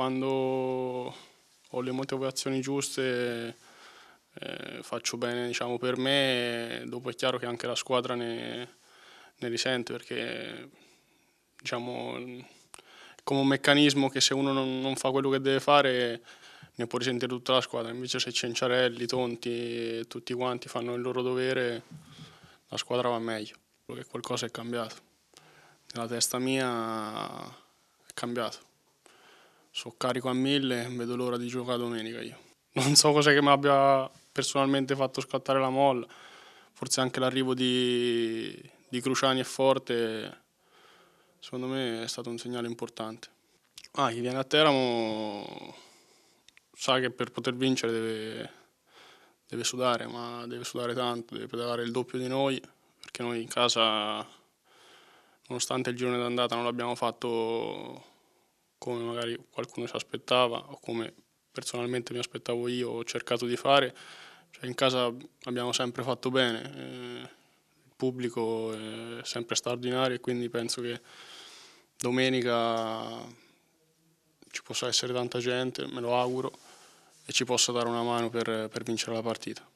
quando ho le motivazioni giuste eh, faccio bene diciamo, per me, dopo è chiaro che anche la squadra ne, ne risente perché diciamo, come un meccanismo che se uno non, non, fa quello che deve fare ne può risentire tutta la squadra, invece se Cenciarelli, Tonti tutti quanti fanno il loro dovere la squadra va meglio, che qualcosa è cambiato, nella testa mia è cambiato sono carico a mille, vedo l'ora di giocare domenica io. Non so cos'è che mi abbia personalmente fatto scattare la molla, forse anche l'arrivo di, di Cruciani e Forte, secondo me è stato un segnale importante. Ah, chi viene a Teramo sa che per poter vincere deve, deve sudare, ma deve sudare tanto, deve pedalare il doppio di noi, perché noi in casa, nonostante il girone d'andata non l'abbiamo fatto come magari qualcuno si aspettava o come personalmente mi aspettavo io ho cercato di fare. Cioè, in casa abbiamo sempre fatto bene, eh, il pubblico è sempre straordinario e quindi penso che domenica ci possa essere tanta gente, me lo auguro, e ci possa dare una mano per, per vincere la partita.